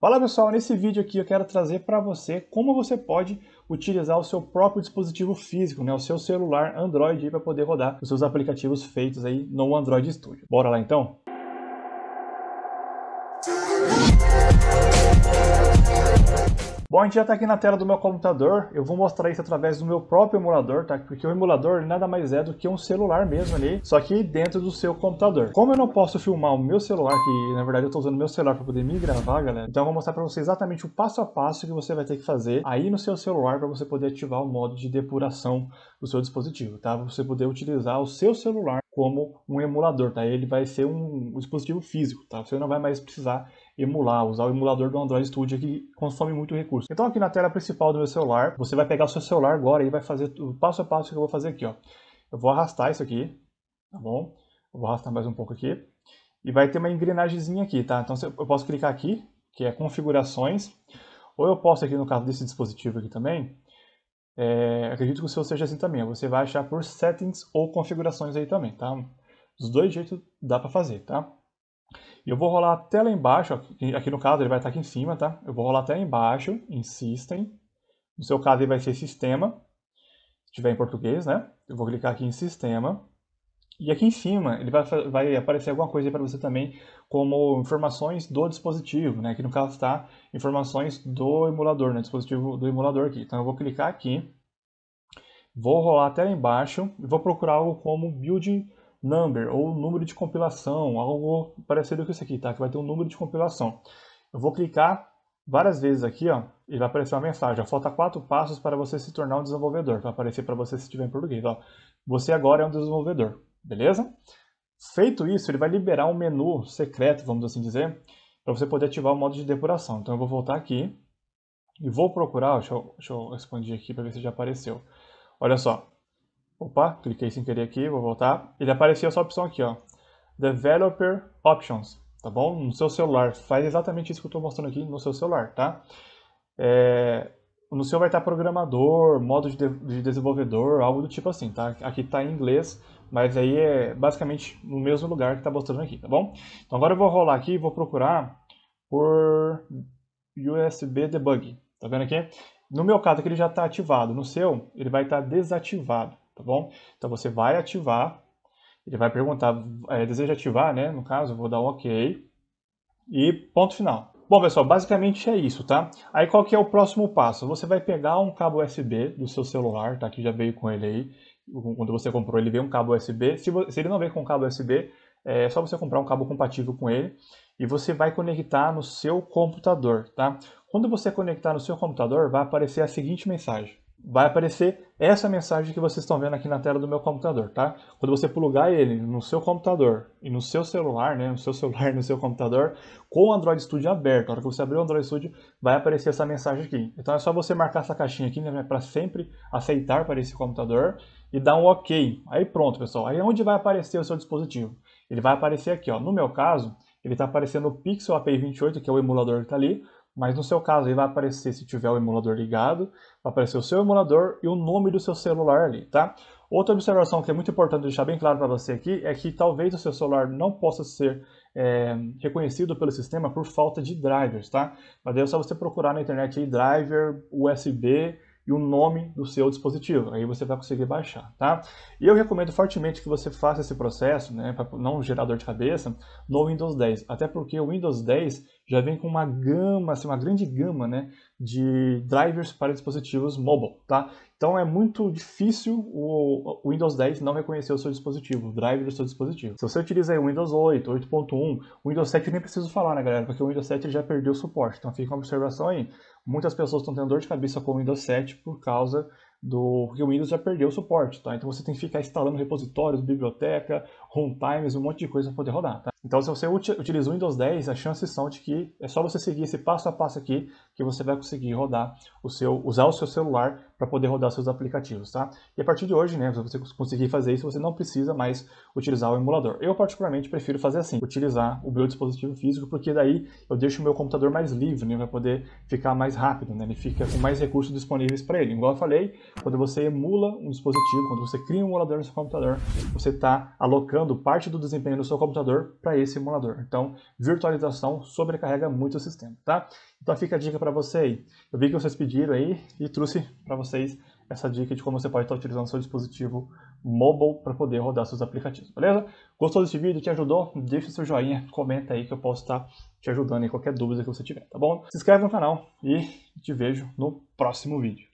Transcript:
Fala pessoal, nesse vídeo aqui eu quero trazer para você como você pode utilizar o seu próprio dispositivo físico, né, o seu celular Android para poder rodar os seus aplicativos feitos aí no Android Studio. Bora lá então? Bom, a gente já está aqui na tela do meu computador, eu vou mostrar isso através do meu próprio emulador, tá? Porque o emulador nada mais é do que um celular mesmo ali, só que dentro do seu computador. Como eu não posso filmar o meu celular, que na verdade eu estou usando o meu celular para poder me gravar, galera, então eu vou mostrar para você exatamente o passo a passo que você vai ter que fazer aí no seu celular para você poder ativar o modo de depuração do seu dispositivo, tá? Pra você poder utilizar o seu celular como um emulador, tá? Ele vai ser um, dispositivo físico, tá? Você não vai mais precisar emular, usar o emulador do Android Studio que consome muito recurso. Então aqui na tela principal do meu celular, você vai pegar o seu celular agora e vai fazer o passo a passo que eu vou fazer aqui, ó. Eu vou arrastar isso aqui, tá bom? Eu vou arrastar mais um pouco aqui. E vai ter uma engrenagemzinha aqui, tá? Então eu posso clicar aqui, que é configurações, ou eu posso aqui no caso desse dispositivo aqui também, é, acredito que o seu seja assim também. Você vai achar por settings ou configurações aí também, tá? Dos dois jeitos dá para fazer, tá? Eu vou rolar até lá embaixo, aqui no caso ele vai estar aqui em cima, tá? Eu vou rolar até lá embaixo em System. No seu caso ele vai ser Sistema, se tiver em português, né? Eu vou clicar aqui em Sistema. E aqui em cima ele vai, vai aparecer alguma coisa para você também, como informações do dispositivo, né? Aqui no caso está informações do emulador, né? Dispositivo do emulador aqui. Então eu vou clicar aqui, vou rolar até lá embaixo e vou procurar algo como build number ou número de compilação, algo parecido com isso aqui, tá? Que vai ter um número de compilação. Eu vou clicar várias vezes aqui, ó, e vai aparecer uma mensagem. Ó, Falta quatro passos para você se tornar um desenvolvedor. Vai aparecer para você se estiver em português. Ó. Você agora é um desenvolvedor beleza? Feito isso, ele vai liberar um menu secreto, vamos assim dizer, para você poder ativar o modo de depuração. Então eu vou voltar aqui e vou procurar, deixa eu, deixa eu expandir aqui para ver se já apareceu. Olha só, opa, cliquei sem querer aqui, vou voltar, ele apareceu essa opção aqui, ó, Developer Options, tá bom? No seu celular, faz exatamente isso que eu estou mostrando aqui no seu celular, tá? É, no seu vai estar programador, modo de, de, desenvolvedor, algo do tipo assim, tá? Aqui está em inglês, mas aí é basicamente no mesmo lugar que está mostrando aqui, tá bom? Então agora eu vou rolar aqui e vou procurar por USB Debug. Tá vendo aqui? No meu caso aqui ele já está ativado, no seu ele vai estar tá desativado, tá bom? Então você vai ativar, ele vai perguntar, é, deseja ativar, né? No caso eu vou dar um OK e ponto final. Bom pessoal, basicamente é isso, tá? Aí qual que é o próximo passo? Você vai pegar um cabo USB do seu celular, tá? Que já veio com ele aí quando você comprou, ele vem um cabo USB. Se, se ele não vem com cabo USB, é só você comprar um cabo compatível com ele e você vai conectar no seu computador, tá? Quando você conectar no seu computador, vai aparecer a seguinte mensagem. Vai aparecer essa é a mensagem que vocês estão vendo aqui na tela do meu computador, tá? Quando você plugar ele no seu computador e no seu celular, né, no seu celular, e no seu computador, com o Android Studio aberto, na hora que você abrir o Android Studio, vai aparecer essa mensagem aqui. Então é só você marcar essa caixinha aqui, né, para sempre aceitar para esse computador e dar um OK. Aí pronto, pessoal. Aí é onde vai aparecer o seu dispositivo? Ele vai aparecer aqui, ó. No meu caso, ele está aparecendo o Pixel API 28, que é o emulador que está ali, mas no seu caso, aí vai aparecer, se tiver o emulador ligado, vai aparecer o seu emulador e o nome do seu celular ali, tá? Outra observação que é muito importante deixar bem claro para você aqui é que talvez o seu celular não possa ser é, reconhecido pelo sistema por falta de drivers, tá? Mas daí é só você procurar na internet aí driver USB e o nome do seu dispositivo. Aí você vai conseguir baixar, tá? E eu recomendo fortemente que você faça esse processo, né, para não gerar dor de cabeça, no Windows 10. Até porque o Windows 10 já vem com uma gama, assim, uma grande gama, né, de drivers para dispositivos mobile, tá? Então é muito difícil o Windows 10 não reconhecer o seu dispositivo, o driver do seu dispositivo. Se você utiliza o Windows 8, 8.1, o Windows 7 nem preciso falar, né, galera? Porque o Windows 7 já perdeu o suporte. Então fica uma observação aí. Muitas pessoas estão tendo dor de cabeça com o Windows 7 por causa do porque o Windows já perdeu o suporte, tá? Então você tem que ficar instalando repositórios, biblioteca, runtimes, um monte de coisa para poder rodar, tá? Então, se você utiliza o Windows 10, as chances são de que é só você seguir esse passo a passo aqui que você vai conseguir rodar o seu, usar o seu celular para poder rodar seus aplicativos, tá? E a partir de hoje, né, se você conseguir fazer isso, você não precisa mais utilizar o emulador. Eu particularmente prefiro fazer assim, utilizar o meu dispositivo físico, porque daí eu deixo o meu computador mais livre, né, vai poder ficar mais rápido, né? Ele fica com mais recursos disponíveis para ele. Igual eu falei, quando você emula um dispositivo, quando você cria um emulador no seu computador, você está alocando parte do desempenho do seu computador para esse emulador. Então, virtualização sobrecarrega muito o sistema, tá? Então fica a dica para você aí. Eu vi que vocês pediram aí e trouxe para vocês essa dica de como você pode estar tá utilizando seu dispositivo mobile para poder rodar seus aplicativos, beleza? Gostou desse vídeo? Te ajudou? Deixa o seu joinha, comenta aí que eu posso estar tá te ajudando em qualquer dúvida que você tiver, tá bom? Se inscreve no canal e te vejo no próximo vídeo.